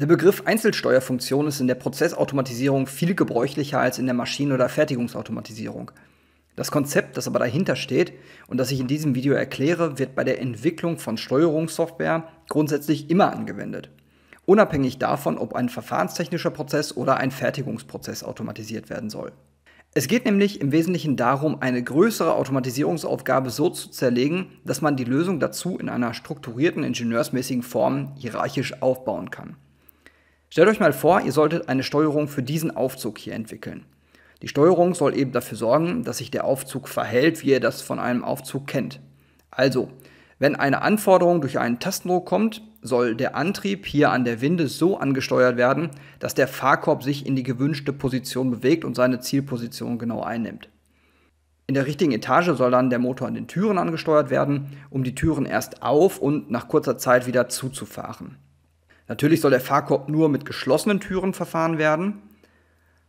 Der Begriff Einzelsteuerfunktion ist in der Prozessautomatisierung viel gebräuchlicher als in der Maschinen- oder Fertigungsautomatisierung. Das Konzept, das aber dahinter steht und das ich in diesem Video erkläre, wird bei der Entwicklung von Steuerungssoftware grundsätzlich immer angewendet. Unabhängig davon, ob ein verfahrenstechnischer Prozess oder ein Fertigungsprozess automatisiert werden soll. Es geht nämlich im Wesentlichen darum, eine größere Automatisierungsaufgabe so zu zerlegen, dass man die Lösung dazu in einer strukturierten ingenieursmäßigen Form hierarchisch aufbauen kann. Stellt euch mal vor, ihr solltet eine Steuerung für diesen Aufzug hier entwickeln. Die Steuerung soll eben dafür sorgen, dass sich der Aufzug verhält, wie ihr das von einem Aufzug kennt. Also, wenn eine Anforderung durch einen Tastendruck kommt, soll der Antrieb hier an der Winde so angesteuert werden, dass der Fahrkorb sich in die gewünschte Position bewegt und seine Zielposition genau einnimmt. In der richtigen Etage soll dann der Motor an den Türen angesteuert werden, um die Türen erst auf und nach kurzer Zeit wieder zuzufahren. Natürlich soll der Fahrkorb nur mit geschlossenen Türen verfahren werden.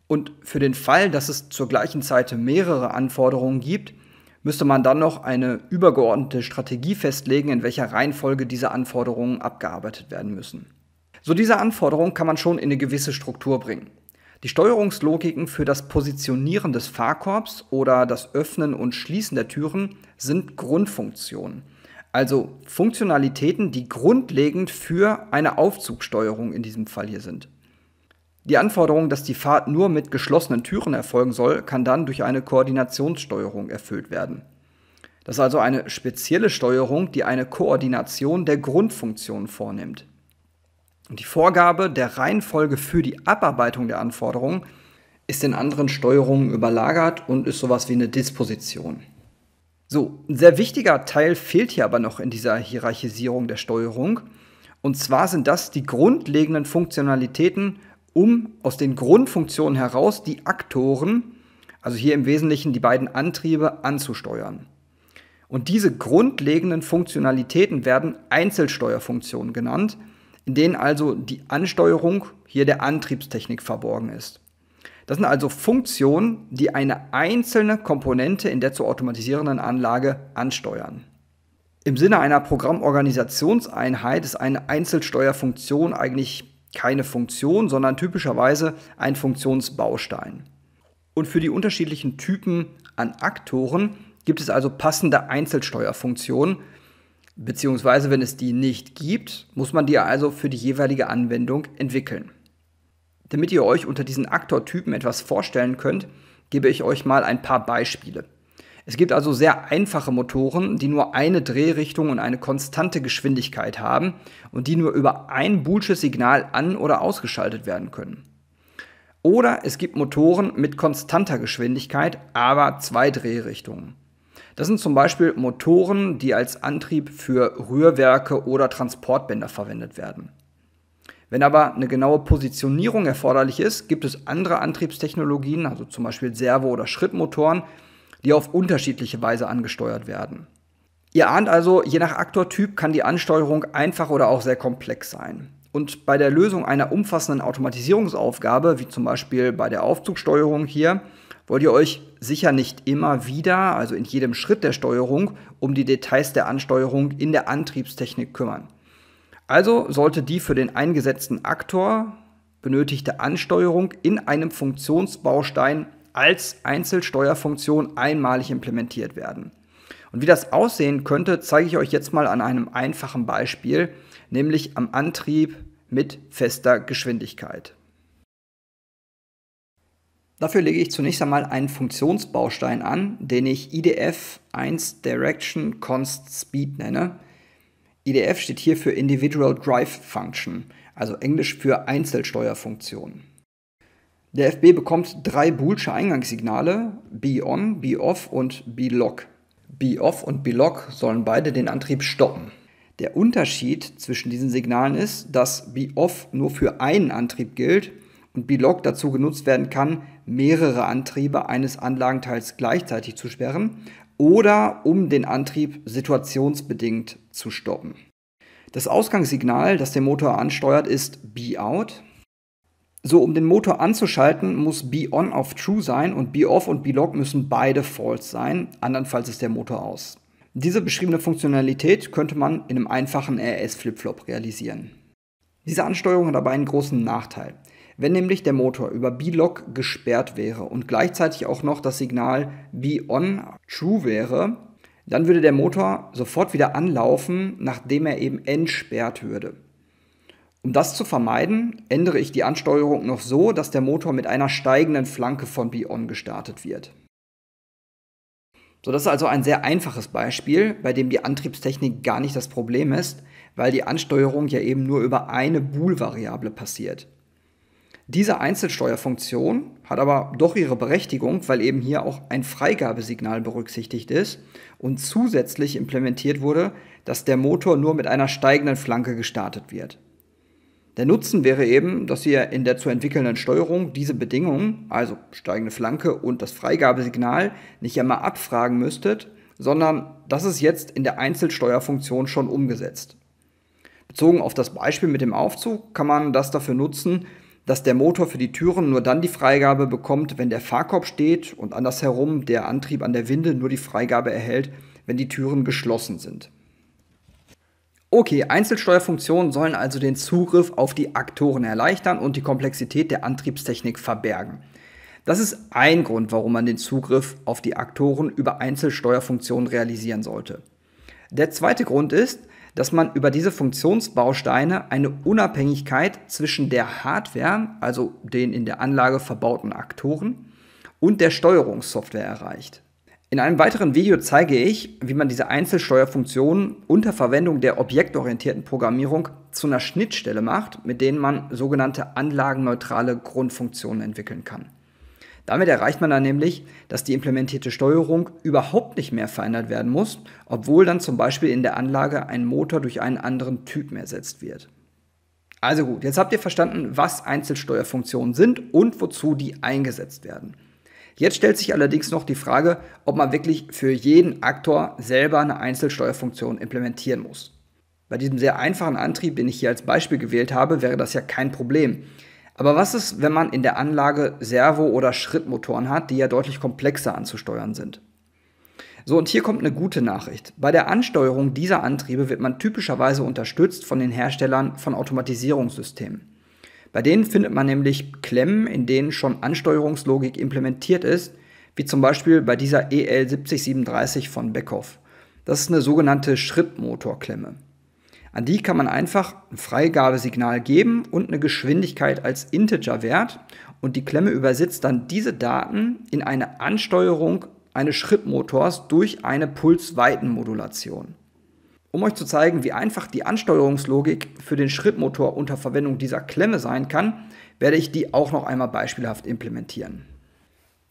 Und für den Fall, dass es zur gleichen Zeit mehrere Anforderungen gibt, müsste man dann noch eine übergeordnete Strategie festlegen, in welcher Reihenfolge diese Anforderungen abgearbeitet werden müssen. So diese Anforderungen kann man schon in eine gewisse Struktur bringen. Die Steuerungslogiken für das Positionieren des Fahrkorbs oder das Öffnen und Schließen der Türen sind Grundfunktionen. Also Funktionalitäten, die grundlegend für eine Aufzugsteuerung in diesem Fall hier sind. Die Anforderung, dass die Fahrt nur mit geschlossenen Türen erfolgen soll, kann dann durch eine Koordinationssteuerung erfüllt werden. Das ist also eine spezielle Steuerung, die eine Koordination der Grundfunktionen vornimmt. Und die Vorgabe der Reihenfolge für die Abarbeitung der Anforderungen ist in anderen Steuerungen überlagert und ist sowas wie eine Disposition. So, ein sehr wichtiger Teil fehlt hier aber noch in dieser Hierarchisierung der Steuerung. Und zwar sind das die grundlegenden Funktionalitäten, um aus den Grundfunktionen heraus die Aktoren, also hier im Wesentlichen die beiden Antriebe, anzusteuern. Und diese grundlegenden Funktionalitäten werden Einzelsteuerfunktionen genannt, in denen also die Ansteuerung hier der Antriebstechnik verborgen ist. Das sind also Funktionen, die eine einzelne Komponente in der zu automatisierenden Anlage ansteuern. Im Sinne einer Programmorganisationseinheit ist eine Einzelsteuerfunktion eigentlich keine Funktion, sondern typischerweise ein Funktionsbaustein. Und für die unterschiedlichen Typen an Aktoren gibt es also passende Einzelsteuerfunktionen, beziehungsweise wenn es die nicht gibt, muss man die also für die jeweilige Anwendung entwickeln. Damit ihr euch unter diesen Aktortypen etwas vorstellen könnt, gebe ich euch mal ein paar Beispiele. Es gibt also sehr einfache Motoren, die nur eine Drehrichtung und eine konstante Geschwindigkeit haben und die nur über ein Boolsches Signal an- oder ausgeschaltet werden können. Oder es gibt Motoren mit konstanter Geschwindigkeit, aber zwei Drehrichtungen. Das sind zum Beispiel Motoren, die als Antrieb für Rührwerke oder Transportbänder verwendet werden. Wenn aber eine genaue Positionierung erforderlich ist, gibt es andere Antriebstechnologien, also zum Beispiel Servo- oder Schrittmotoren, die auf unterschiedliche Weise angesteuert werden. Ihr ahnt also, je nach Aktortyp kann die Ansteuerung einfach oder auch sehr komplex sein. Und bei der Lösung einer umfassenden Automatisierungsaufgabe, wie zum Beispiel bei der Aufzugsteuerung hier, wollt ihr euch sicher nicht immer wieder, also in jedem Schritt der Steuerung, um die Details der Ansteuerung in der Antriebstechnik kümmern. Also sollte die für den eingesetzten Aktor benötigte Ansteuerung in einem Funktionsbaustein als Einzelsteuerfunktion einmalig implementiert werden. Und wie das aussehen könnte, zeige ich euch jetzt mal an einem einfachen Beispiel, nämlich am Antrieb mit fester Geschwindigkeit. Dafür lege ich zunächst einmal einen Funktionsbaustein an, den ich IDF 1 Direction Const Speed nenne. IDF steht hier für Individual Drive Function, also englisch für Einzelsteuerfunktion. Der FB bekommt drei boolsche Eingangssignale, b on b off und b lock b off und b lock sollen beide den Antrieb stoppen. Der Unterschied zwischen diesen Signalen ist, dass b off nur für einen Antrieb gilt und b lock dazu genutzt werden kann, mehrere Antriebe eines Anlagenteils gleichzeitig zu sperren oder um den Antrieb situationsbedingt zu stoppen. Das Ausgangssignal, das der Motor ansteuert, ist b out So, um den Motor anzuschalten, muss b on auf True sein und b off und b log müssen beide False sein, andernfalls ist der Motor aus. Diese beschriebene Funktionalität könnte man in einem einfachen RS-Flipflop realisieren. Diese Ansteuerung hat aber einen großen Nachteil. Wenn nämlich der Motor über b log gesperrt wäre und gleichzeitig auch noch das Signal B-On True wäre, dann würde der Motor sofort wieder anlaufen, nachdem er eben entsperrt würde. Um das zu vermeiden, ändere ich die Ansteuerung noch so, dass der Motor mit einer steigenden Flanke von Bion gestartet wird. So, das ist also ein sehr einfaches Beispiel, bei dem die Antriebstechnik gar nicht das Problem ist, weil die Ansteuerung ja eben nur über eine boole variable passiert. Diese Einzelsteuerfunktion hat aber doch ihre Berechtigung, weil eben hier auch ein Freigabesignal berücksichtigt ist und zusätzlich implementiert wurde, dass der Motor nur mit einer steigenden Flanke gestartet wird. Der Nutzen wäre eben, dass ihr in der zu entwickelnden Steuerung diese Bedingungen, also steigende Flanke und das Freigabesignal, nicht einmal abfragen müsstet, sondern das ist jetzt in der Einzelsteuerfunktion schon umgesetzt. Bezogen auf das Beispiel mit dem Aufzug kann man das dafür nutzen, dass der Motor für die Türen nur dann die Freigabe bekommt, wenn der Fahrkorb steht und andersherum der Antrieb an der Winde nur die Freigabe erhält, wenn die Türen geschlossen sind. Okay, Einzelsteuerfunktionen sollen also den Zugriff auf die Aktoren erleichtern und die Komplexität der Antriebstechnik verbergen. Das ist ein Grund, warum man den Zugriff auf die Aktoren über Einzelsteuerfunktionen realisieren sollte. Der zweite Grund ist, dass man über diese Funktionsbausteine eine Unabhängigkeit zwischen der Hardware, also den in der Anlage verbauten Aktoren, und der Steuerungssoftware erreicht. In einem weiteren Video zeige ich, wie man diese Einzelsteuerfunktionen unter Verwendung der objektorientierten Programmierung zu einer Schnittstelle macht, mit denen man sogenannte anlagenneutrale Grundfunktionen entwickeln kann. Damit erreicht man dann nämlich, dass die implementierte Steuerung überhaupt nicht mehr verändert werden muss, obwohl dann zum Beispiel in der Anlage ein Motor durch einen anderen Typen ersetzt wird. Also gut, jetzt habt ihr verstanden, was Einzelsteuerfunktionen sind und wozu die eingesetzt werden. Jetzt stellt sich allerdings noch die Frage, ob man wirklich für jeden Aktor selber eine Einzelsteuerfunktion implementieren muss. Bei diesem sehr einfachen Antrieb, den ich hier als Beispiel gewählt habe, wäre das ja kein Problem. Aber was ist, wenn man in der Anlage Servo- oder Schrittmotoren hat, die ja deutlich komplexer anzusteuern sind? So, und hier kommt eine gute Nachricht. Bei der Ansteuerung dieser Antriebe wird man typischerweise unterstützt von den Herstellern von Automatisierungssystemen. Bei denen findet man nämlich Klemmen, in denen schon Ansteuerungslogik implementiert ist, wie zum Beispiel bei dieser EL7037 von Beckhoff. Das ist eine sogenannte Schrittmotorklemme. An die kann man einfach ein Freigabesignal geben und eine Geschwindigkeit als Integerwert und die Klemme übersetzt dann diese Daten in eine Ansteuerung eines Schrittmotors durch eine Pulsweitenmodulation. Um euch zu zeigen, wie einfach die Ansteuerungslogik für den Schrittmotor unter Verwendung dieser Klemme sein kann, werde ich die auch noch einmal beispielhaft implementieren.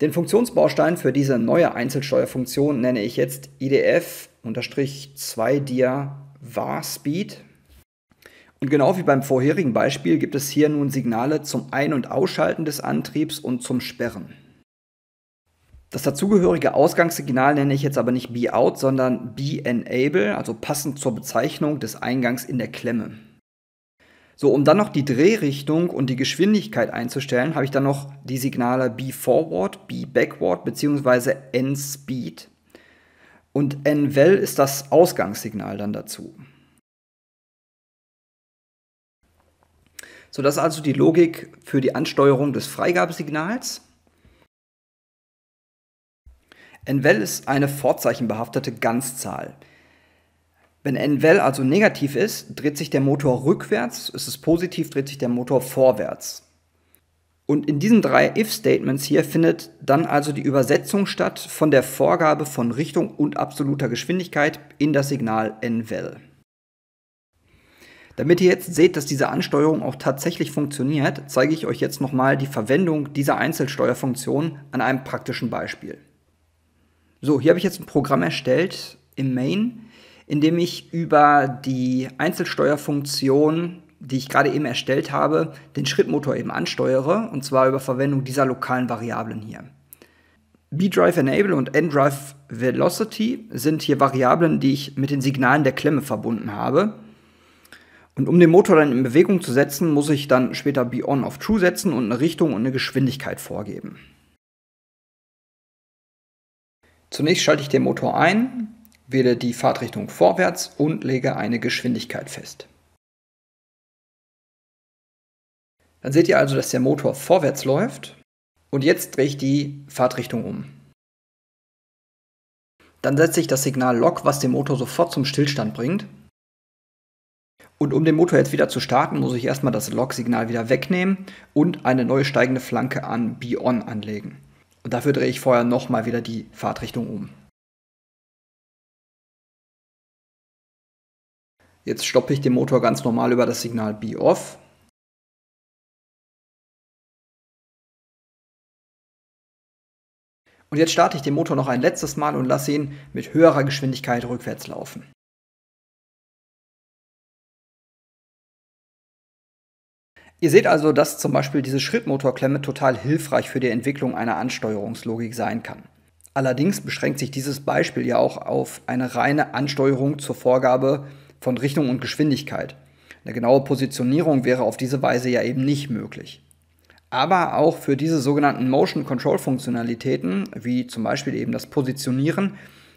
Den Funktionsbaustein für diese neue Einzelsteuerfunktion nenne ich jetzt IDF-2dir var Speed. Und genau wie beim vorherigen Beispiel gibt es hier nun Signale zum Ein- und Ausschalten des Antriebs und zum Sperren. Das dazugehörige Ausgangssignal nenne ich jetzt aber nicht b out sondern b enable also passend zur Bezeichnung des Eingangs in der Klemme. So, um dann noch die Drehrichtung und die Geschwindigkeit einzustellen, habe ich dann noch die Signale b forward b backward bzw. End-Speed. Und NVEL ist das Ausgangssignal dann dazu. So, das ist also die Logik für die Ansteuerung des Freigabesignals. NVEL ist eine vorzeichenbehaftete Ganzzahl. Wenn NVEL also negativ ist, dreht sich der Motor rückwärts, ist es positiv, dreht sich der Motor vorwärts. Und in diesen drei If-Statements hier findet dann also die Übersetzung statt von der Vorgabe von Richtung und absoluter Geschwindigkeit in das Signal NVEL. Damit ihr jetzt seht, dass diese Ansteuerung auch tatsächlich funktioniert, zeige ich euch jetzt nochmal die Verwendung dieser Einzelsteuerfunktion an einem praktischen Beispiel. So, hier habe ich jetzt ein Programm erstellt im Main, in dem ich über die Einzelsteuerfunktion die ich gerade eben erstellt habe, den Schrittmotor eben ansteuere, und zwar über Verwendung dieser lokalen Variablen hier. B-Drive Enable und N-Drive Velocity sind hier Variablen, die ich mit den Signalen der Klemme verbunden habe. Und um den Motor dann in Bewegung zu setzen, muss ich dann später Beyond on auf True setzen und eine Richtung und eine Geschwindigkeit vorgeben. Zunächst schalte ich den Motor ein, wähle die Fahrtrichtung vorwärts und lege eine Geschwindigkeit fest. Dann seht ihr also, dass der Motor vorwärts läuft und jetzt drehe ich die Fahrtrichtung um. Dann setze ich das Signal Lock, was den Motor sofort zum Stillstand bringt. Und um den Motor jetzt wieder zu starten, muss ich erstmal das Lock-Signal wieder wegnehmen und eine neue steigende Flanke an Be-On anlegen. Und dafür drehe ich vorher nochmal wieder die Fahrtrichtung um. Jetzt stoppe ich den Motor ganz normal über das Signal b off Und jetzt starte ich den Motor noch ein letztes Mal und lasse ihn mit höherer Geschwindigkeit rückwärts laufen. Ihr seht also, dass zum Beispiel diese Schrittmotorklemme total hilfreich für die Entwicklung einer Ansteuerungslogik sein kann. Allerdings beschränkt sich dieses Beispiel ja auch auf eine reine Ansteuerung zur Vorgabe von Richtung und Geschwindigkeit. Eine genaue Positionierung wäre auf diese Weise ja eben nicht möglich aber auch für diese sogenannten Motion Control Funktionalitäten, wie zum Beispiel eben das Positionieren,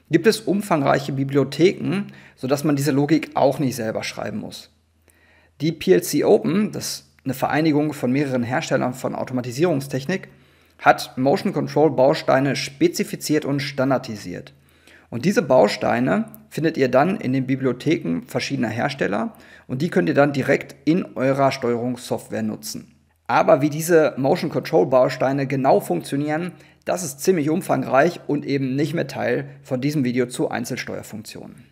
gibt es umfangreiche Bibliotheken, sodass man diese Logik auch nicht selber schreiben muss. Die PLC Open, das ist eine Vereinigung von mehreren Herstellern von Automatisierungstechnik, hat Motion Control Bausteine spezifiziert und standardisiert. Und diese Bausteine findet ihr dann in den Bibliotheken verschiedener Hersteller und die könnt ihr dann direkt in eurer Steuerungssoftware nutzen. Aber wie diese Motion Control Bausteine genau funktionieren, das ist ziemlich umfangreich und eben nicht mehr Teil von diesem Video zu Einzelsteuerfunktionen.